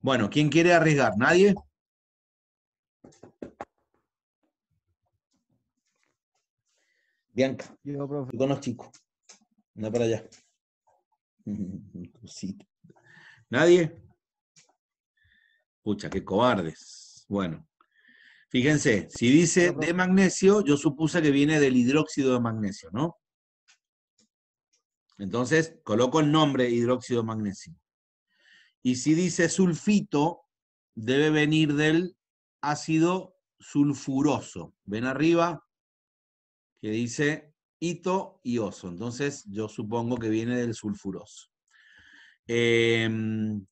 Bueno, ¿quién quiere arriesgar? ¿Nadie? Bianca, yo, con los chicos. Anda para allá. ¿Nadie? Pucha, qué cobardes. Bueno, fíjense, si dice de magnesio, yo supuse que viene del hidróxido de magnesio, ¿no? Entonces, coloco el nombre hidróxido de magnesio. Y si dice sulfito, debe venir del ácido sulfuroso. Ven arriba que dice hito y oso. Entonces yo supongo que viene del sulfuroso. si em,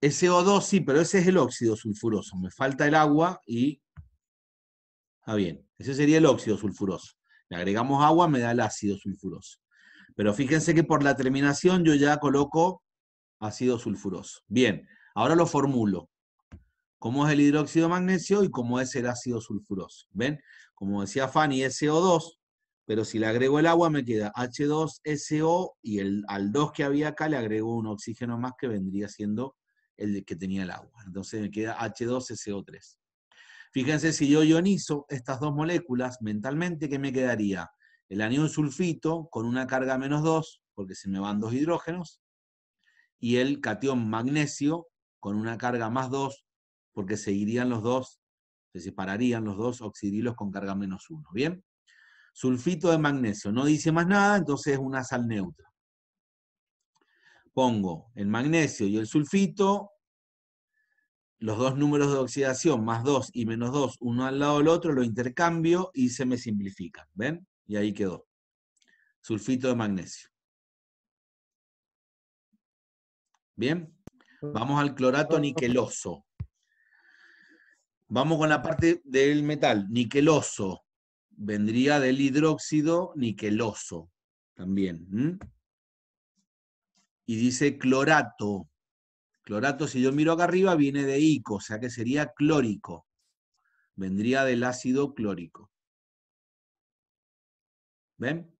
SO2 sí, pero ese es el óxido sulfuroso. Me falta el agua y... ah, bien, ese sería el óxido sulfuroso. Le agregamos agua, me da el ácido sulfuroso. Pero fíjense que por la terminación yo ya coloco ácido sulfuroso. Bien, ahora lo formulo. ¿Cómo es el hidróxido magnesio y cómo es el ácido sulfuroso? ¿Ven? Como decía Fanny, es CO2, pero si le agrego el agua me queda H2SO y el, al 2 que había acá le agrego un oxígeno más que vendría siendo el que tenía el agua. Entonces me queda H2SO3. Fíjense si yo ionizo estas dos moléculas mentalmente, ¿qué me quedaría? el anión sulfito con una carga menos 2, porque se me van dos hidrógenos, y el catión magnesio con una carga más 2, porque seguirían los dos, se separarían los dos oxidilos con carga menos 1. ¿Bien? Sulfito de magnesio, no dice más nada, entonces es una sal neutra. Pongo el magnesio y el sulfito, los dos números de oxidación, más 2 y menos 2, uno al lado del otro, lo intercambio y se me simplifica, ¿Ven? Y ahí quedó. Sulfito de magnesio. Bien, vamos al clorato niqueloso. Vamos con la parte del metal, niqueloso. Vendría del hidróxido niqueloso también. Y dice clorato. Clorato, si yo miro acá arriba, viene de ico, o sea que sería clórico. Vendría del ácido clórico. ¿Ven?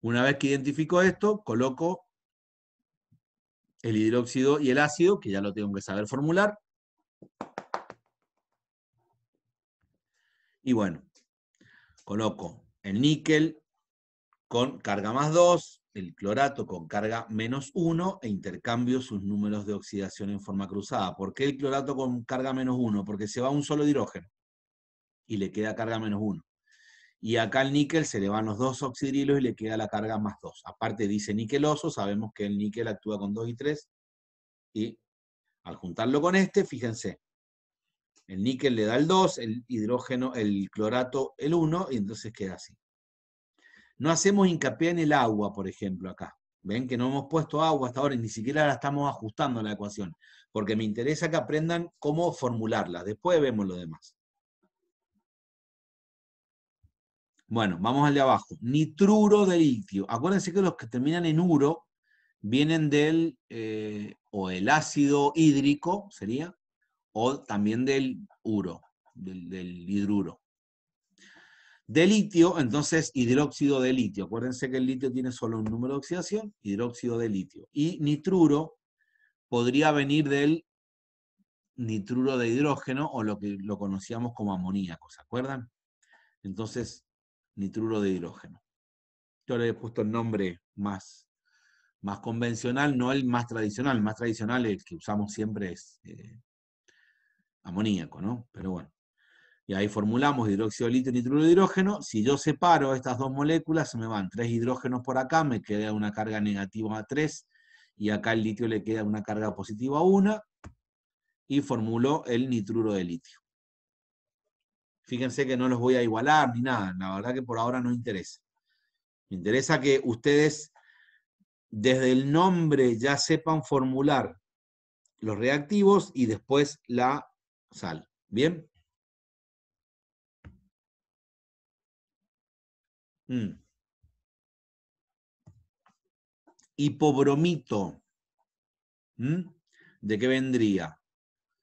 Una vez que identifico esto, coloco el hidróxido y el ácido, que ya lo tengo que saber formular. Y bueno, coloco el níquel con carga más 2, el clorato con carga menos 1 e intercambio sus números de oxidación en forma cruzada. ¿Por qué el clorato con carga menos 1? Porque se va un solo hidrógeno y le queda carga menos 1 y acá al níquel se le van los dos oxidrilos y le queda la carga más 2. Aparte dice niqueloso, sabemos que el níquel actúa con 2 y 3, y al juntarlo con este, fíjense, el níquel le da el 2, el hidrógeno, el clorato el 1, y entonces queda así. No hacemos hincapié en el agua, por ejemplo, acá. Ven que no hemos puesto agua hasta ahora y ni siquiera la estamos ajustando la ecuación, porque me interesa que aprendan cómo formularla. Después vemos lo demás. Bueno, vamos al de abajo. Nitruro de litio. Acuérdense que los que terminan en uro vienen del, eh, o el ácido hídrico, sería, o también del uro, del, del hidruro. De litio, entonces hidróxido de litio. Acuérdense que el litio tiene solo un número de oxidación, hidróxido de litio. Y nitruro podría venir del nitruro de hidrógeno o lo que lo conocíamos como amoníaco, ¿se acuerdan? Entonces, nitruro de hidrógeno. Yo le he puesto el nombre más, más convencional, no el más tradicional. El más tradicional, el que usamos siempre es eh, amoníaco, ¿no? Pero bueno. Y ahí formulamos hidróxido de litio y nitruro de hidrógeno. Si yo separo estas dos moléculas, se me van tres hidrógenos por acá, me queda una carga negativa a tres y acá el litio le queda una carga positiva a una y formulo el nitruro de litio. Fíjense que no los voy a igualar ni nada. La verdad que por ahora no interesa. Me interesa que ustedes desde el nombre ya sepan formular los reactivos y después la sal. ¿Bien? Mm. Hipobromito. ¿Mm? ¿De qué vendría?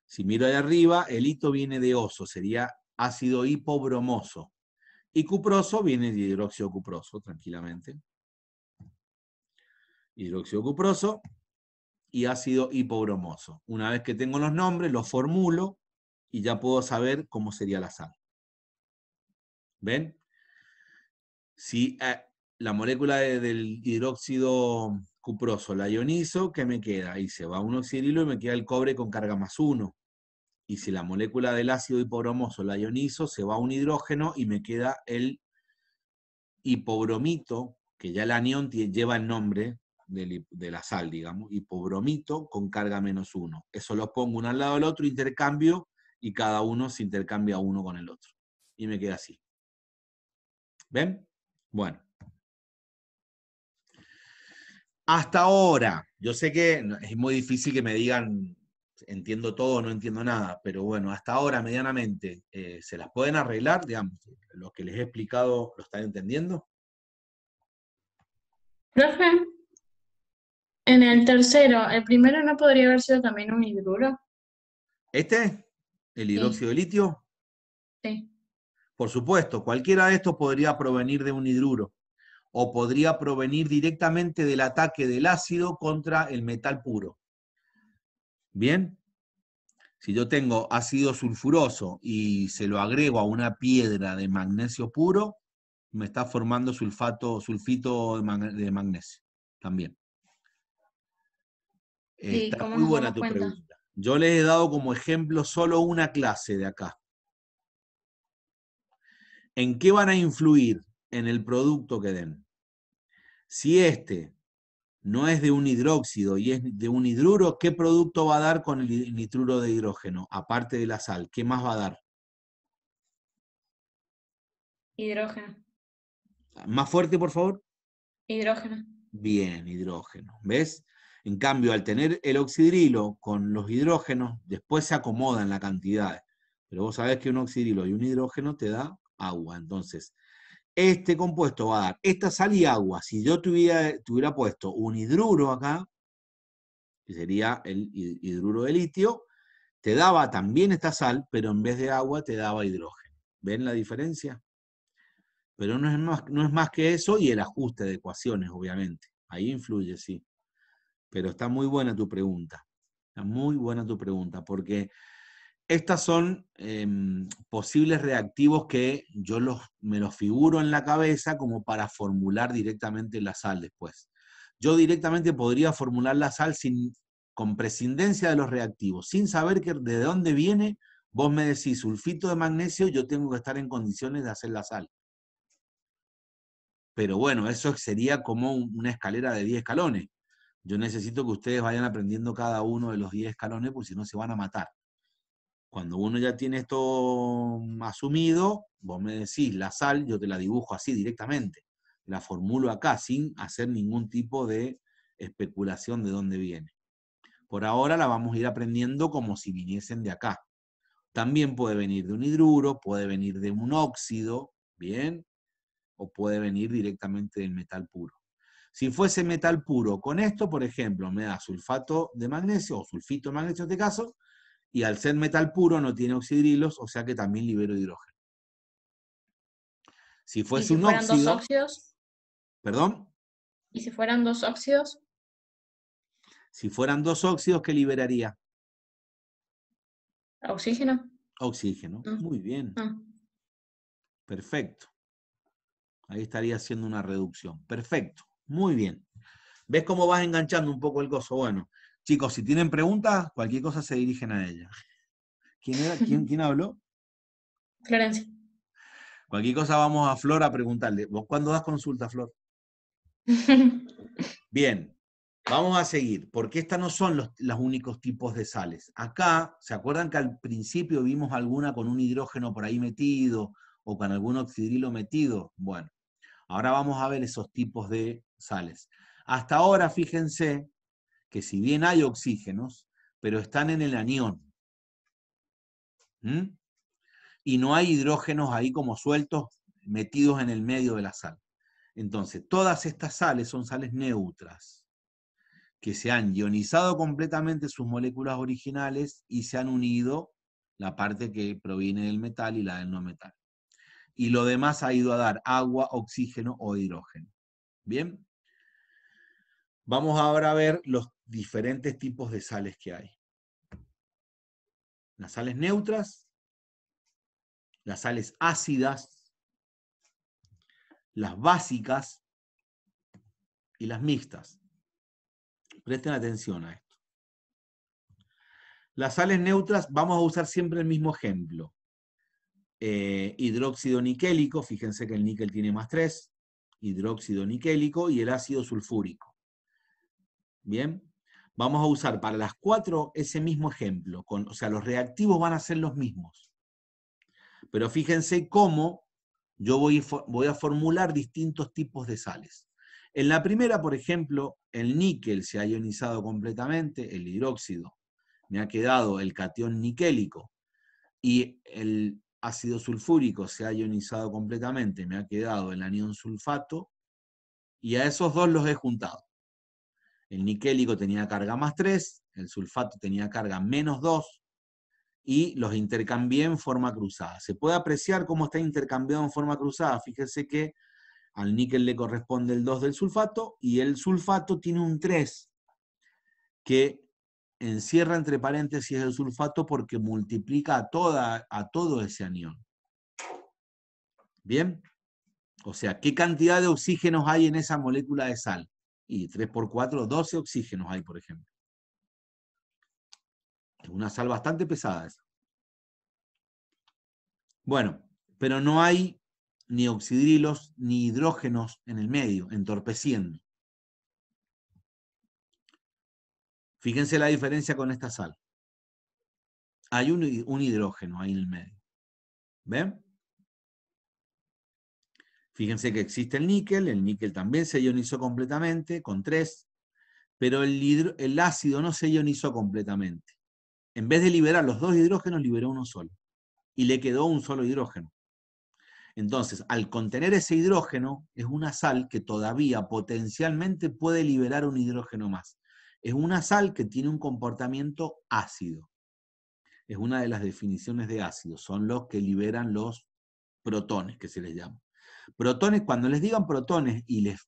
Si miro ahí arriba, el hito viene de oso, sería ácido hipobromoso. Y cuproso viene de hidróxido cuproso, tranquilamente. Hidróxido cuproso y ácido hipobromoso. Una vez que tengo los nombres, los formulo y ya puedo saber cómo sería la sal. ¿Ven? Si eh, la molécula del hidróxido cuproso la ionizo, ¿qué me queda? Ahí se va un oxirilo y me queda el cobre con carga más uno y si la molécula del ácido hipobromoso la ionizo, se va a un hidrógeno y me queda el hipobromito, que ya el anión lleva el nombre de la sal, digamos, hipobromito con carga menos uno. Eso lo pongo uno al lado del otro, intercambio, y cada uno se intercambia uno con el otro. Y me queda así. ¿Ven? Bueno. Hasta ahora, yo sé que es muy difícil que me digan entiendo todo, no entiendo nada, pero bueno, hasta ahora medianamente, eh, ¿se las pueden arreglar? Digamos, lo que les he explicado, ¿lo están entendiendo? Profe, en el tercero, ¿el primero no podría haber sido también un hidruro? ¿Este? ¿El hidróxido de litio? Sí. Por supuesto, cualquiera de estos podría provenir de un hidruro o podría provenir directamente del ataque del ácido contra el metal puro. ¿Bien? Si yo tengo ácido sulfuroso y se lo agrego a una piedra de magnesio puro, me está formando sulfato, sulfito de magnesio también. muy buena tu pregunta. Yo le he dado como ejemplo solo una clase de acá. ¿En qué van a influir en el producto que den? Si este no es de un hidróxido y es de un hidruro, ¿qué producto va a dar con el nitruro de hidrógeno? Aparte de la sal, ¿qué más va a dar? Hidrógeno. Más fuerte, por favor. Hidrógeno. Bien, hidrógeno. ¿Ves? En cambio, al tener el oxidrilo con los hidrógenos, después se acomodan la cantidad. Pero vos sabés que un oxidrilo y un hidrógeno te da agua. Entonces, este compuesto va a dar esta sal y agua. Si yo tuviera, tuviera puesto un hidruro acá, que sería el hidruro de litio, te daba también esta sal, pero en vez de agua te daba hidrógeno. ¿Ven la diferencia? Pero no es más, no es más que eso y el ajuste de ecuaciones, obviamente. Ahí influye, sí. Pero está muy buena tu pregunta. Está muy buena tu pregunta, porque estas son em, posibles reactivos que yo los, me los figuro en la cabeza como para formular directamente la sal después. Yo directamente podría formular la sal sin, con prescindencia de los reactivos, sin saber que de dónde viene, vos me decís sulfito de magnesio, yo tengo que estar en condiciones de hacer la sal. Pero bueno, eso sería como una escalera de 10 escalones. Yo necesito que ustedes vayan aprendiendo cada uno de los 10 escalones, porque si no se van a matar. Cuando uno ya tiene esto asumido, vos me decís la sal, yo te la dibujo así directamente. La formulo acá sin hacer ningún tipo de especulación de dónde viene. Por ahora la vamos a ir aprendiendo como si viniesen de acá. También puede venir de un hidruro, puede venir de un óxido, ¿bien? O puede venir directamente del metal puro. Si fuese metal puro, con esto, por ejemplo, me da sulfato de magnesio o sulfito de magnesio en este caso, y al ser metal puro no tiene oxidrilos, o sea que también libero hidrógeno. Si fuese un dos óxidos? ¿Perdón? ¿Y si fueran dos óxidos? Si fueran dos óxidos, ¿qué liberaría? Oxígeno. Oxígeno, mm. muy bien. Mm. Perfecto. Ahí estaría haciendo una reducción. Perfecto, muy bien. ¿Ves cómo vas enganchando un poco el gozo? Bueno, Chicos, si tienen preguntas, cualquier cosa se dirigen a ella. ¿Quién, era? habló? Florencia. Cualquier cosa vamos a Flor a preguntarle. ¿Vos cuándo das consulta, Flor? Bien, vamos a seguir, porque estas no son los, los, únicos tipos de sales. Acá, ¿se acuerdan que al principio vimos alguna con un hidrógeno por ahí metido o con algún oxidrilo metido? Bueno, ahora vamos a ver esos tipos de sales. Hasta ahora, fíjense, que si bien hay oxígenos, pero están en el anión. ¿Mm? Y no hay hidrógenos ahí como sueltos metidos en el medio de la sal. Entonces, todas estas sales son sales neutras, que se han ionizado completamente sus moléculas originales y se han unido la parte que proviene del metal y la del no metal. Y lo demás ha ido a dar agua, oxígeno o hidrógeno. ¿Bien? Vamos ahora a ver los diferentes tipos de sales que hay. Las sales neutras, las sales ácidas, las básicas y las mixtas. Presten atención a esto. Las sales neutras, vamos a usar siempre el mismo ejemplo. Eh, hidróxido niquélico, fíjense que el níquel tiene más 3, hidróxido niquélico y el ácido sulfúrico. Bien, vamos a usar para las cuatro ese mismo ejemplo. Con, o sea, los reactivos van a ser los mismos. Pero fíjense cómo yo voy, voy, a formular distintos tipos de sales. En la primera, por ejemplo, el níquel se ha ionizado completamente, el hidróxido. Me ha quedado el catión niquélico y el ácido sulfúrico se ha ionizado completamente, me ha quedado el anión sulfato y a esos dos los he juntado. El niquélico tenía carga más 3, el sulfato tenía carga menos 2 y los intercambié en forma cruzada. Se puede apreciar cómo está intercambiado en forma cruzada. Fíjense que al níquel le corresponde el 2 del sulfato y el sulfato tiene un 3 que encierra entre paréntesis el sulfato porque multiplica a, toda, a todo ese anión. ¿Bien? O sea, ¿qué cantidad de oxígenos hay en esa molécula de sal? Y 3 por 4, 12 oxígenos hay, por ejemplo. Es una sal bastante pesada esa. Bueno, pero no hay ni oxidrilos ni hidrógenos en el medio, entorpeciendo. Fíjense la diferencia con esta sal. Hay un, hidrógeno ahí en el medio. ¿Ven? Fíjense que existe el níquel, el níquel también se ionizó completamente con tres, pero el ácido no se ionizó completamente. En vez de liberar los dos hidrógenos, liberó uno solo. Y le quedó un solo hidrógeno. Entonces, al contener ese hidrógeno, es una sal que todavía potencialmente puede liberar un hidrógeno más. Es una sal que tiene un comportamiento ácido. Es una de las definiciones de ácido. Son los que liberan los protones, que se les llama. Protones, cuando les digan protones y les,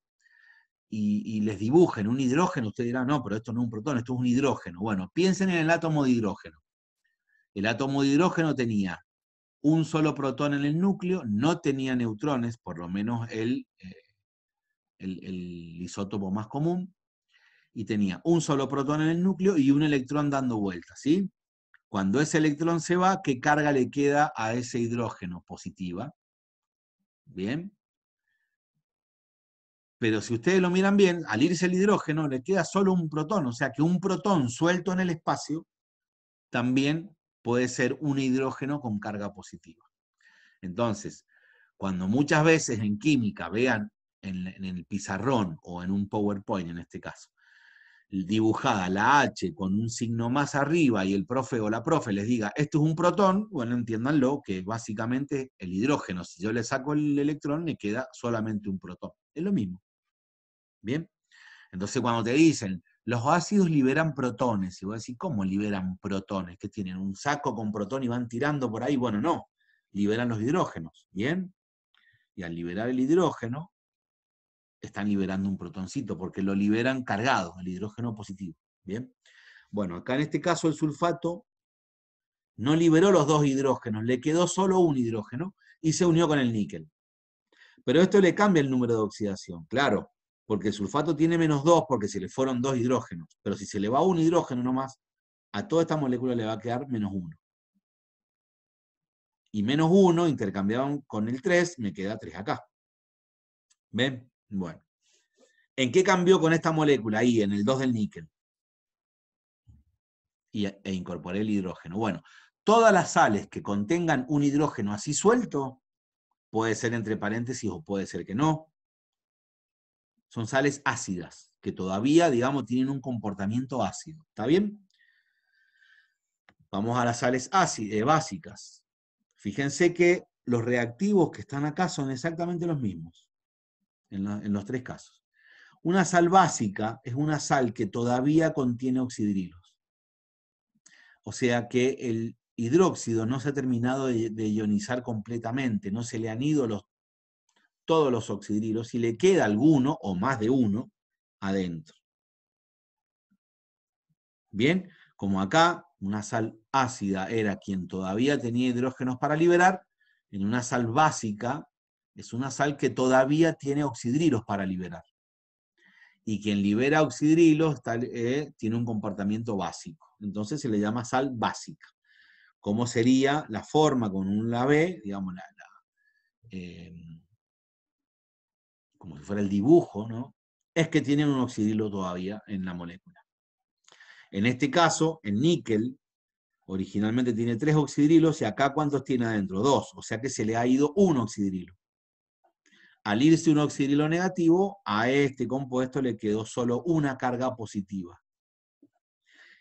y, les dibujen un hidrógeno, ustedes dirán, no, pero esto no es un protón, esto es un hidrógeno. Bueno, piensen en el átomo de hidrógeno. El átomo de hidrógeno tenía un solo protón en el núcleo, no tenía neutrones, por lo menos el, eh, el, isótopo más común, y tenía un solo protón en el núcleo y un electrón dando vueltas, ¿sí? Cuando ese electrón se va, ¿qué carga le queda a ese hidrógeno positiva? ¿Bien? Pero si ustedes lo miran bien, al irse el hidrógeno le queda solo un protón, o sea que un protón suelto en el espacio también puede ser un hidrógeno con carga positiva. Entonces, cuando muchas veces en química vean en, en el pizarrón o en un PowerPoint en este caso, dibujada la H con un signo más arriba y el profe o la profe les diga, esto es un protón, bueno, entiéndanlo, que básicamente el hidrógeno, si yo le saco el electrón, me queda solamente un protón. Es lo mismo. ¿Bien? Entonces cuando te dicen, los ácidos liberan protones, y vos decís, ¿cómo liberan protones? que tienen? ¿Un saco con protón y van tirando por ahí? Bueno, no, liberan los hidrógenos, ¿bien? Y al liberar el hidrógeno, están liberando un protoncito, porque lo liberan cargado, el hidrógeno positivo. Bien. Bueno, acá en este caso el sulfato no liberó los dos hidrógenos, le quedó solo un hidrógeno y se unió con el níquel. Pero esto le cambia el número de oxidación, claro, porque el sulfato tiene menos dos porque se le fueron dos hidrógenos, pero si se le va un hidrógeno nomás, a toda esta molécula le va a quedar menos uno. Y menos uno intercambiado con el 3, me queda 3 acá. ¿Ven? Bueno, ¿en qué cambió con esta molécula ahí, en el 2 del níquel? Y, e incorporé el hidrógeno. Bueno, todas las sales que contengan un hidrógeno así suelto, puede ser entre paréntesis o puede ser que no, son sales ácidas, que todavía, digamos, tienen un comportamiento ácido. ¿Está bien? Vamos a las sales ácidas, eh, básicas. Fíjense que los reactivos que están acá son exactamente los mismos en, los tres casos. Una sal básica es una sal que todavía contiene oxidrilos. O sea que el hidróxido no se ha terminado de, ionizar completamente, no se le han ido todos los oxidrilos y le queda alguno o más de uno adentro. Bien, como acá una sal ácida era quien todavía tenía hidrógenos para liberar, en una sal básica es una sal que todavía tiene oxidrilos para liberar. Y quien libera oxidrilos eh, tiene un comportamiento básico. Entonces se le llama sal básica. ¿Cómo sería la forma con la B, digamos, eh, como si fuera el dibujo, ¿no? Es que tienen un oxidrilo todavía en la molécula. En este caso, el níquel originalmente tiene tres oxidrilos y acá ¿cuántos tiene adentro? Dos, o sea que se le ha ido un oxidrilo al irse un oxidilo negativo, a este compuesto le quedó solo una carga positiva.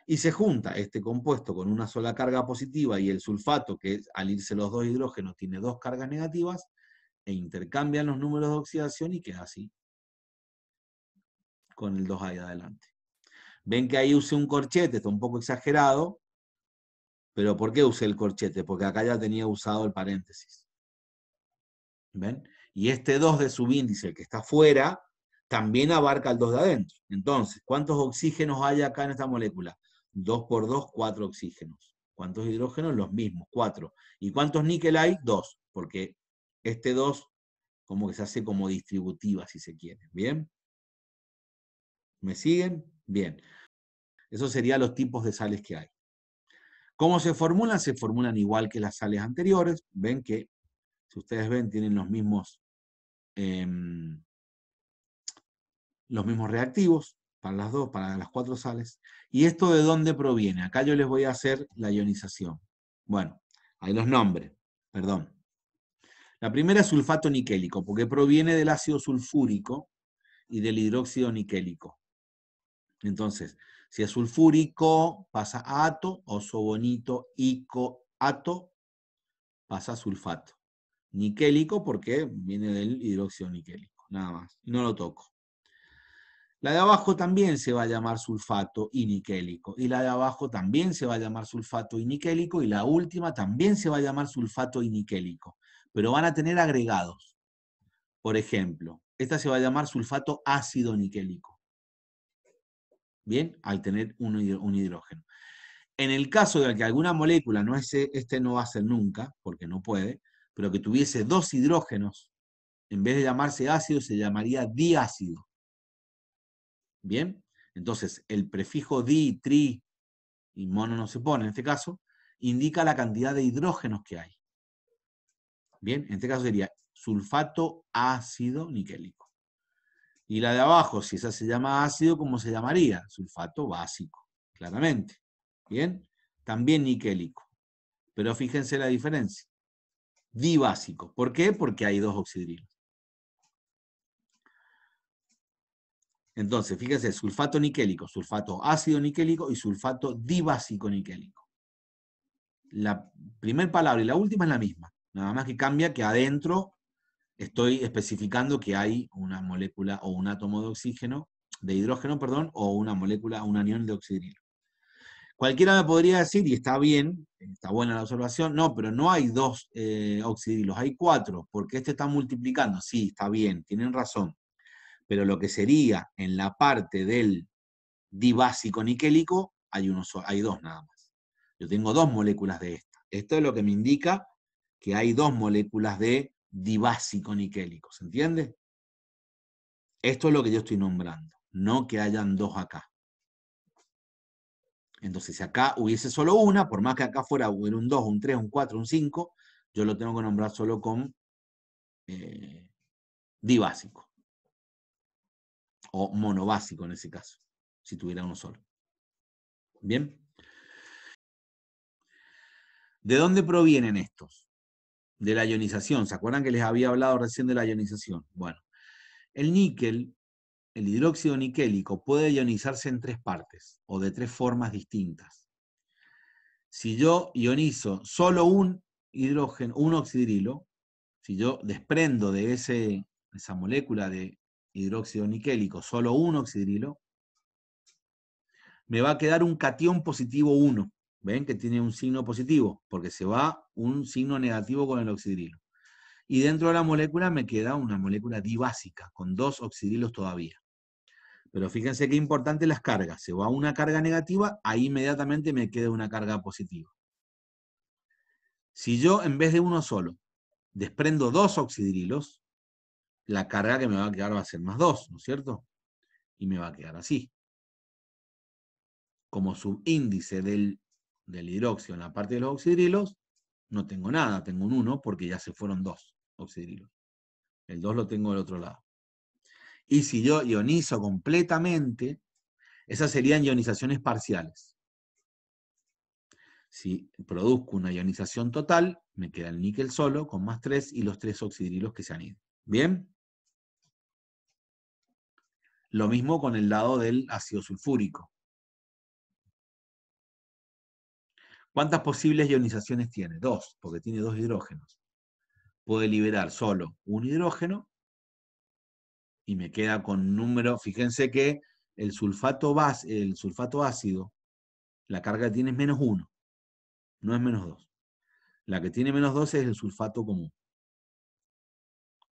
Y se junta este compuesto con una sola carga positiva y el sulfato, que al irse los dos hidrógenos tiene dos cargas negativas, e intercambian los números de oxidación y queda así, con el 2 ahí adelante. Ven que ahí usé un corchete, está un poco exagerado, pero ¿por qué usé el corchete? Porque acá ya tenía usado el paréntesis. ¿Ven? Y este 2 de subíndice, el que está fuera, también abarca el 2 de adentro. Entonces, ¿cuántos oxígenos hay acá en esta molécula? 2 por 2, 4 oxígenos. ¿Cuántos hidrógenos? Los mismos, 4. ¿Y cuántos níquel hay? 2, porque este 2 como que se hace como distributiva, si se quiere. ¿Bien? ¿Me siguen? Bien. Esos serían los tipos de sales que hay. ¿Cómo se formulan? Se formulan igual que las sales anteriores. Ven que, si ustedes ven, tienen los mismos Em, los mismos reactivos para las dos, para las cuatro sales. ¿Y esto de dónde proviene? Acá yo les voy a hacer la ionización. Bueno, hay los nombres, perdón. La primera es sulfato niquélico, porque proviene del ácido sulfúrico y del hidróxido niquélico. Entonces, si es sulfúrico, pasa a ato, o sobonito, ico, ato, pasa a sulfato niquélico porque viene del hidróxido niquélico, nada más. No lo toco. La de abajo también se va a llamar sulfato y Y la de abajo también se va a llamar sulfato y Y la última también se va a llamar sulfato y Pero van a tener agregados. Por ejemplo, esta se va a llamar sulfato ácido niquélico. Bien, al tener un hidrógeno. En el caso de que alguna molécula, no este no va a ser nunca, porque no puede, pero que tuviese dos hidrógenos, en vez de llamarse ácido, se llamaría diácido. ¿Bien? Entonces, el prefijo di, tri y mono no se pone en este caso, indica la cantidad de hidrógenos que hay. Bien, en este caso sería sulfato ácido niquélico. Y la de abajo, si esa se llama ácido, ¿cómo se llamaría? Sulfato básico, claramente. Bien, también niquélico. Pero fíjense la diferencia dibásico. ¿Por qué? Porque hay dos oxidrilos. Entonces, fíjense, sulfato niquélico, sulfato ácido niquélico y sulfato dibásico niquélico. La primera palabra y la última es la misma, nada más que cambia que adentro estoy especificando que hay una molécula o un átomo de oxígeno, de hidrógeno, perdón, o una molécula, un anión de oxidrilo. Cualquiera me podría decir, y está bien, está buena la observación, no, pero no hay dos oxidilos, eh, hay cuatro, porque este está multiplicando. Sí, está bien, tienen razón. Pero lo que sería en la parte del dibásico niquélico, hay, uno, hay dos nada más. Yo tengo dos moléculas de esta. Esto es lo que me indica que hay dos moléculas de dibásico niquélico, ¿se entiende? Esto es lo que yo estoy nombrando, no que hayan dos acá. Entonces, si acá hubiese solo una, por más que acá fuera un 2, un 3, un 4, un 5, yo lo tengo que nombrar solo con eh, O monobásico en ese caso, si tuviera uno solo. ¿Bien? ¿De dónde provienen estos? De la ionización. ¿Se acuerdan que les había hablado recién de la ionización? Bueno, el níquel el hidróxido niquélico puede ionizarse en tres partes o de tres formas distintas. Si yo ionizo solo un hidrógeno, un oxidrilo, si yo desprendo de esa molécula de hidróxido niquélico solo un oxidrilo, me va a quedar un catión positivo 1. ¿Ven que tiene un signo positivo? Porque se va un signo negativo con el oxidrilo. Y dentro de la molécula me queda una molécula dibásica, con dos oxidrilos todavía. Pero fíjense qué importante las cargas. Se va una carga negativa, ahí inmediatamente me queda una carga positiva. Si yo, en vez de uno solo, desprendo dos oxidrilos, la carga que me va a quedar va a ser más dos, ¿no es cierto? Y me va a quedar así. Como subíndice del, del hidróxido en la parte de los oxidrilos, no tengo nada, tengo un 1 porque ya se fueron dos oxidrilos. El 2 lo tengo del otro lado. Y si yo ionizo completamente, esas serían ionizaciones parciales. Si produzco una ionización total, me queda el níquel solo con más 3 y los tres oxidrilos que se han ido. ¿Bien? Lo mismo con el lado del ácido sulfúrico. ¿Cuántas posibles ionizaciones tiene? Dos, porque tiene dos hidrógenos. Puede liberar solo un hidrógeno y me queda con número, fíjense que el sulfato, base, el sulfato ácido, la carga que tiene es menos 1, no es menos 2. La que tiene menos 2 es el sulfato común,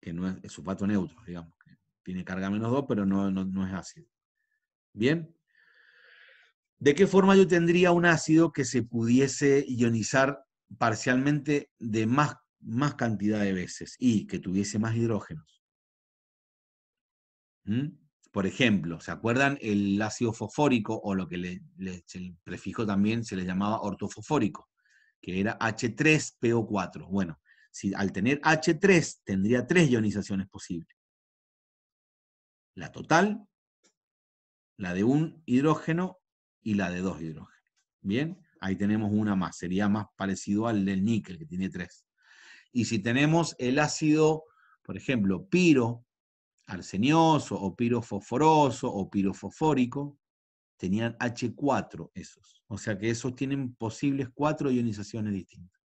que no es el sulfato neutro, digamos. tiene carga menos 2, pero no, no, es ácido. ¿Bien? ¿De qué forma yo tendría un ácido que se pudiese ionizar parcialmente de más, más cantidad de veces y que tuviese más hidrógenos? Por ejemplo, ¿se acuerdan el ácido fosfórico o lo que le, el prefijo también se le llamaba ortofosfórico, que era H3PO4? Bueno, si al tener H3 tendría tres ionizaciones posibles. La total, la de un hidrógeno y la de dos hidrógenos. Bien, ahí tenemos una más, sería más parecido al del níquel que tiene tres. Y si tenemos el ácido, por ejemplo, piro arsenioso o pirofosforoso o pirofosfórico, tenían H4 esos. O sea que esos tienen posibles cuatro ionizaciones distintas.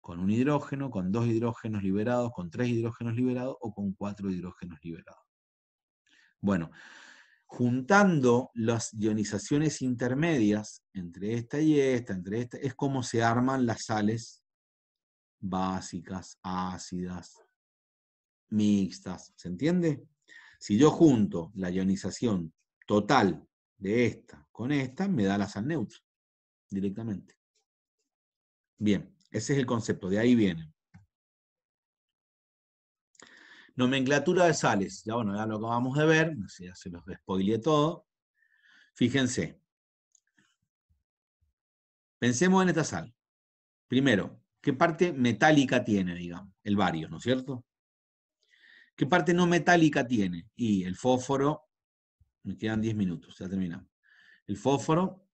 Con un hidrógeno, con dos hidrógenos liberados, con tres hidrógenos liberados o con cuatro hidrógenos liberados. Bueno, juntando las ionizaciones intermedias entre esta y esta, entre esta, es como se arman las sales básicas, ácidas, mixtas. ¿Se entiende? Si yo junto la ionización total de esta con esta, me da la sal neutra directamente. Bien, ese es el concepto, de ahí viene. Nomenclatura de sales. Ya bueno, ya lo acabamos de ver, ya se los despoilé todo. Fíjense. Pensemos en esta sal. Primero, ¿qué parte metálica tiene, digamos? El bario, ¿no es cierto? ¿Qué parte no metálica tiene? Y el fósforo, me quedan 10 minutos, ya terminamos. El fósforo,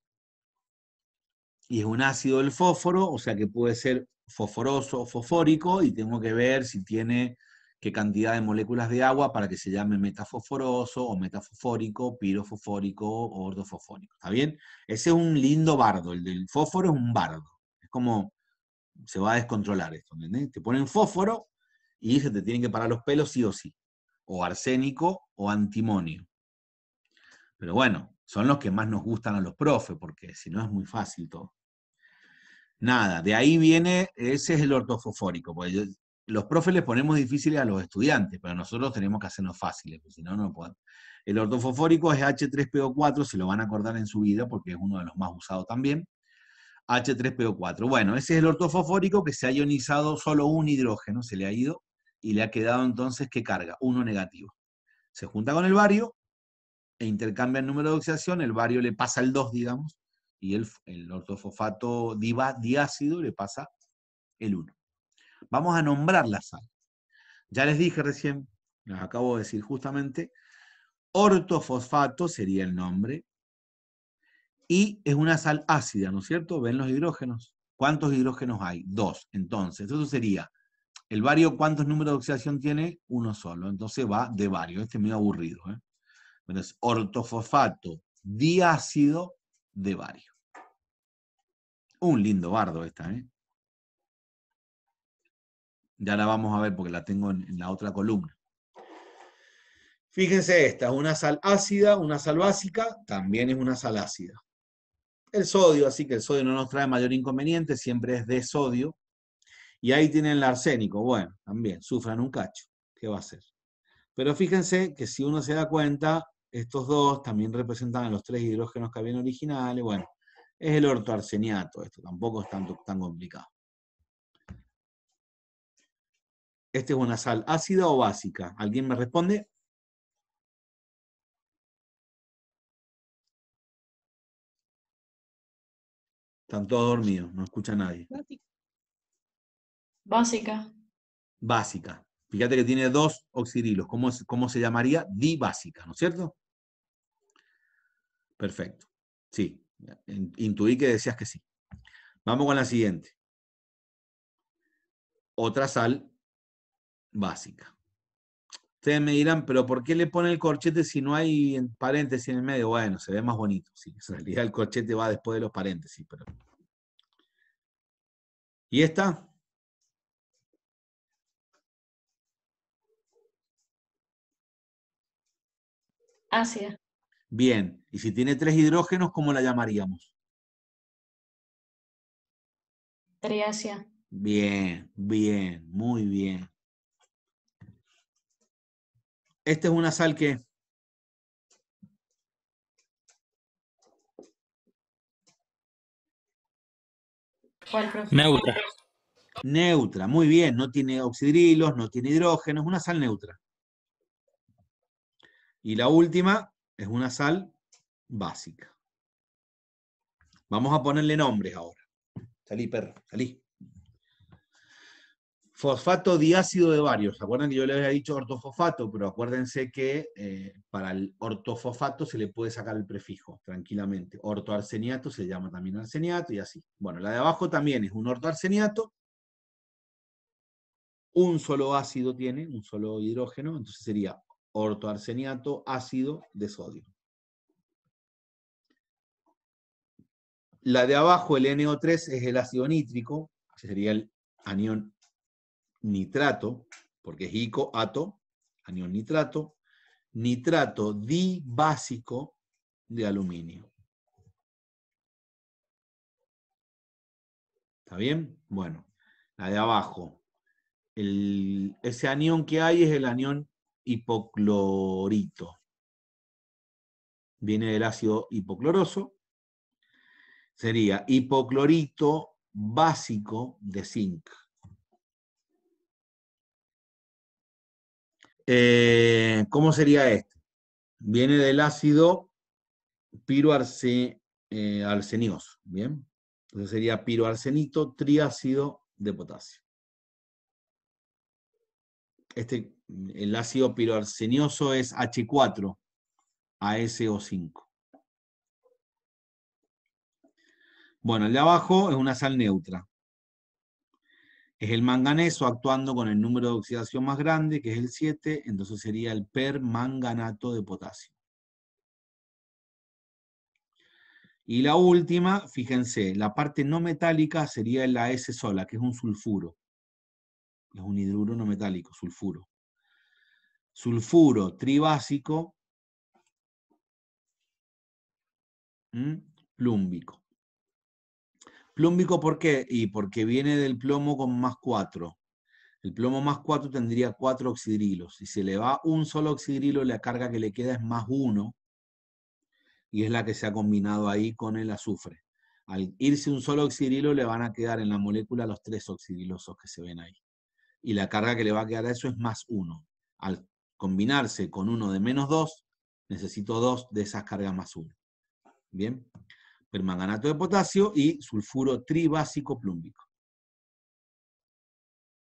y es un ácido del fósforo, o sea que puede ser fosforoso o fosfórico, y tengo que ver si tiene qué cantidad de moléculas de agua para que se llame metafosforoso o metafosfórico, pirofosfórico o ordofosfórico. ¿Está bien? Ese es un lindo bardo, el del fósforo es un bardo. Es como, se va a descontrolar esto, Te ponen fósforo y se te tienen que parar los pelos sí o sí, o arsénico o antimonio. Pero bueno, son los que más nos gustan a los profes, porque si no es muy fácil todo. Nada, de ahí viene, ese es el ortofosfórico, los profes les ponemos difíciles a los estudiantes, pero nosotros tenemos que hacernos fáciles, porque si no, no podemos. El ortofosfórico es H3PO4, se lo van a acordar en su vida porque es uno de los más usados también. H3PO4. Bueno, ese es el ortofosfórico que se ha ionizado solo un hidrógeno, se le ha ido, y le ha quedado entonces que carga, uno negativo. Se junta con el barrio e intercambia el número de oxidación, el barrio le pasa el 2, digamos, y el, ortofosfato diácido le pasa el 1. Vamos a nombrar la sal. Ya les dije recién, les acabo de decir justamente, ortofosfato sería el nombre, y es una sal ácida, ¿no es cierto? ¿Ven los hidrógenos? ¿Cuántos hidrógenos hay? Dos. Entonces, eso sería el vario, ¿cuántos números de oxidación tiene? Uno solo. Entonces va de vario. Este es medio aburrido. ¿eh? es ortofosfato diácido de vario. Un lindo bardo esta, ¿eh? Ya la vamos a ver porque la tengo en, en la otra columna. Fíjense esta, una sal ácida, una sal básica, también es una sal ácida. El sodio, así que el sodio no nos trae mayor inconveniente, siempre es de sodio. Y ahí tienen el arsénico, bueno, también, sufran un cacho, ¿qué va a hacer? Pero fíjense que si uno se da cuenta, estos dos también representan a los tres hidrógenos que habían originales, bueno, es el ortoarseniato, esto tampoco es tanto, tan complicado. Este es una sal ácida o básica. ¿Alguien me responde? Están todos dormidos, no escucha nadie. Básica. Básica. Fíjate que tiene dos oxidilos. ¿Cómo, cómo se llamaría? Dibásica, ¿no es cierto? Perfecto. Sí. Intuí que decías que sí. Vamos con la siguiente. Otra sal básica. Ustedes me dirán, pero ¿por qué le pone el corchete si no hay paréntesis en el medio? Bueno, se ve más bonito. en realidad el corchete va después de los paréntesis. Pero... ¿Y esta? Ácida. Bien, y si tiene tres hidrógenos, ¿cómo la llamaríamos? Triácida. Bien, bien, muy bien. Esta es una sal que... ¿Cuál, Neutra. Neutra, muy bien. No tiene oxidrilos, no tiene hidrógenos, una sal neutra. Y la última es una sal básica. Vamos a ponerle nombres ahora. Salí, perro, salí. Fosfato diácido de varios. ¿Se acuerdan que yo le había dicho ortofosfato? Pero acuérdense que eh, para el ortofosfato se le puede sacar el prefijo tranquilamente. Ortoarseniato se llama también arseniato y así. Bueno, la de abajo también es un ortoarseniato. Un solo ácido tiene, un solo hidrógeno, entonces sería ortoarseniato ácido de sodio. La de abajo, el NO3, es el ácido nítrico, que sería el anión nitrato, porque es icoato, anión nitrato, nitrato dibásico de aluminio. ¿Está bien? Bueno, la de abajo. ese anión que hay es el anión hipoclorito. Viene del ácido hipocloroso. Sería hipoclorito básico de zinc. Eh, ¿Cómo sería este? Viene del ácido piroarsenioso. Eh, ¿bien? Entonces sería piroarsenito triácido de potasio este, el ácido piroarsenioso es H4, ASO5. Bueno, el de abajo es una sal neutra. Es el manganeso actuando con el número de oxidación más grande, que es el 7, entonces sería el permanganato de potasio. Y la última, fíjense, la parte no metálica sería la S sola, que es un sulfuro es un hidruro no metálico, sulfuro. Sulfuro tribásico plúmbico. Plúmbico, ¿por qué? Y porque viene del plomo con más 4. El plomo más 4 tendría 4 oxidrilos. Si se le va un solo oxidrilo, la carga que le queda es más 1 y es la que se ha combinado ahí con el azufre. Al irse un solo oxidrilo, le van a quedar en la molécula los tres oxidilosos que se ven ahí y la carga que le va a quedar a eso es más 1. Al combinarse con uno de menos 2, necesito dos de esas cargas más 1. Bien, permanganato de potasio y sulfuro tribásico plúmbico.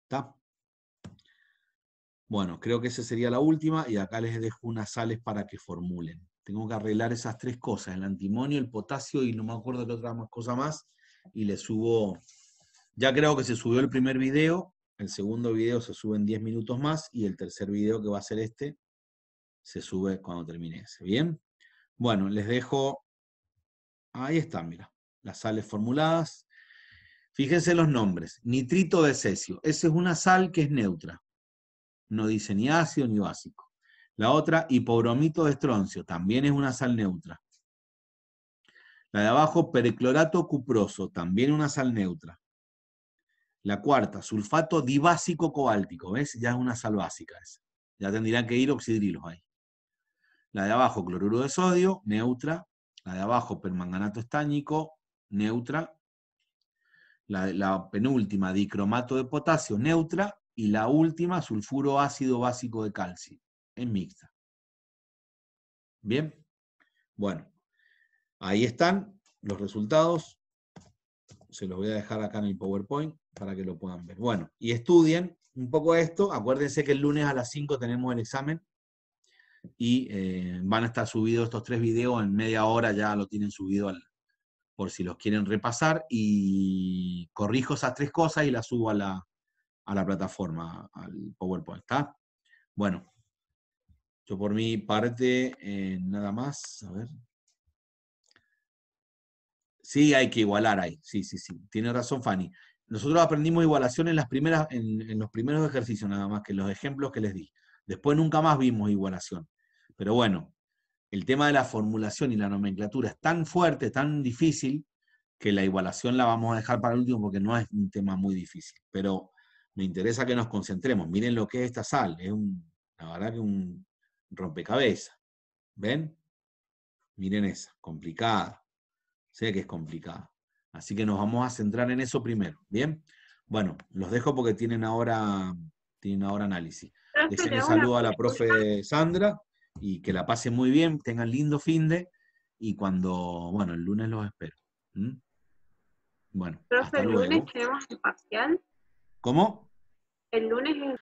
¿Está? Bueno, creo que esa sería la última y acá les dejo unas sales para que formulen. Tengo que arreglar esas tres cosas, el antimonio, el potasio y no me acuerdo de la otra cosa más. Y les subo, ya creo que se subió el primer video, el segundo video se sube en 10 minutos más y el tercer video que va a ser este se sube cuando termine ese. Bien. Bueno, les dejo. Ahí están, mira. Las sales formuladas. Fíjense los nombres. Nitrito de cesio. Esa es una sal que es neutra. No dice ni ácido ni básico. La otra, hipobromito de estroncio. También es una sal neutra. La de abajo, periclorato cuproso. También una sal neutra. La cuarta, sulfato dibásico cobáltico, ¿ves? Ya es una sal básica esa. Ya tendrían que ir oxidrilos ahí. La de abajo, cloruro de sodio, neutra. La de abajo, permanganato estáñico, neutra. La, la penúltima, dicromato de potasio, neutra. Y la última, sulfuro ácido básico de calcio, en mixta. ¿Bien? Bueno, ahí están los resultados se los voy a dejar acá en el PowerPoint para que lo puedan ver. Bueno, y estudien un poco esto. Acuérdense que el lunes a las 5 tenemos el examen y eh, van a estar subidos estos tres videos en media hora, ya lo tienen subido por si los quieren repasar y corrijo esas tres cosas y las subo a la, plataforma, al PowerPoint. ¿Está? Bueno, yo por mi parte, eh, nada más. A ver. Sí, hay que igualar ahí. Sí, sí, sí. Tiene razón Fanny. Nosotros aprendimos igualación en, las primeras, en, los primeros ejercicios, nada más que los ejemplos que les di. Después nunca más vimos igualación. Pero bueno, el tema de la formulación y la nomenclatura es tan fuerte, tan difícil, que la igualación la vamos a dejar para el último porque no es un tema muy difícil. Pero me interesa que nos concentremos. Miren lo que es esta sal. Es un, la verdad que un rompecabezas. ¿Ven? Miren esa, complicada. Sé que es complicada. Así que nos vamos a centrar en eso primero. ¿Bien? Bueno, los dejo porque tienen ahora, tienen ahora análisis. Les saludo a la profe Sandra y que la pasen muy bien, tengan lindo fin de y cuando, bueno, el lunes los espero. Bueno, el lunes tenemos el parcial. ¿Cómo? El lunes